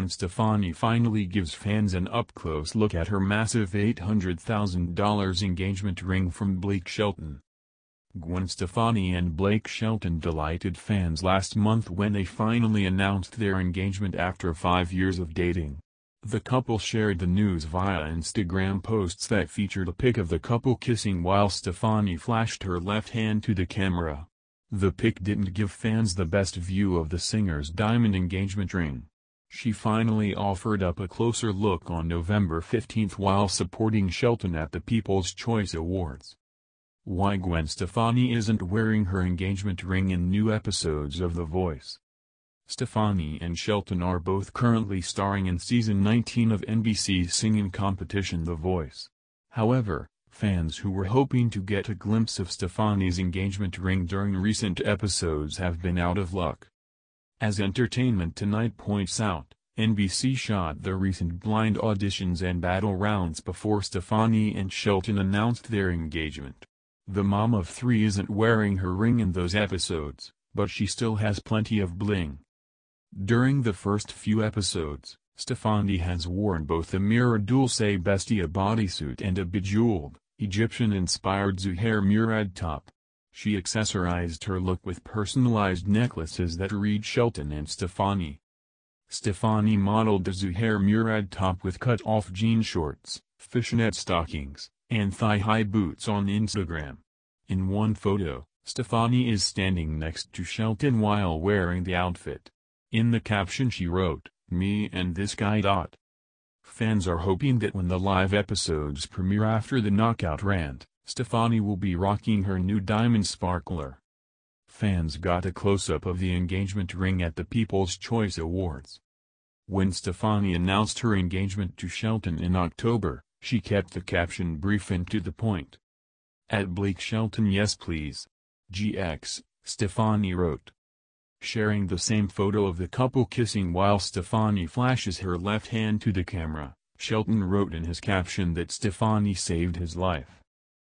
when Stefani finally gives fans an up-close look at her massive $800,000 engagement ring from Blake Shelton. Gwen Stefani and Blake Shelton delighted fans last month when they finally announced their engagement after five years of dating. The couple shared the news via Instagram posts that featured a pic of the couple kissing while Stefani flashed her left hand to the camera. The pic didn't give fans the best view of the singer's diamond engagement ring. She finally offered up a closer look on November 15 while supporting Shelton at the People's Choice Awards. Why Gwen Stefani isn't wearing her engagement ring in new episodes of The Voice. Stefani and Shelton are both currently starring in season 19 of NBC's singing competition The Voice. However, fans who were hoping to get a glimpse of Stefani's engagement ring during recent episodes have been out of luck. As Entertainment Tonight points out, NBC shot the recent blind auditions and battle rounds before Stefani and Shelton announced their engagement. The mom of three isn't wearing her ring in those episodes, but she still has plenty of bling. During the first few episodes, Stefani has worn both a Mira Dulce Bestia bodysuit and a bejeweled, Egyptian-inspired Zuhair Murad top. She accessorized her look with personalized necklaces that read Shelton and Stefani. Stefani modeled a Zuhair Murad top with cut-off jean shorts, fishnet stockings, and thigh-high boots on Instagram. In one photo, Stefani is standing next to Shelton while wearing the outfit. In the caption she wrote, me and this guy. Dot. Fans are hoping that when the live episodes premiere after the knockout rant, Stefani will be rocking her new diamond sparkler. Fans got a close-up of the engagement ring at the People's Choice Awards. When Stefani announced her engagement to Shelton in October, she kept the caption brief and to the point. At Blake Shelton yes please. GX, Stefani wrote. Sharing the same photo of the couple kissing while Stefani flashes her left hand to the camera, Shelton wrote in his caption that Stefani saved his life.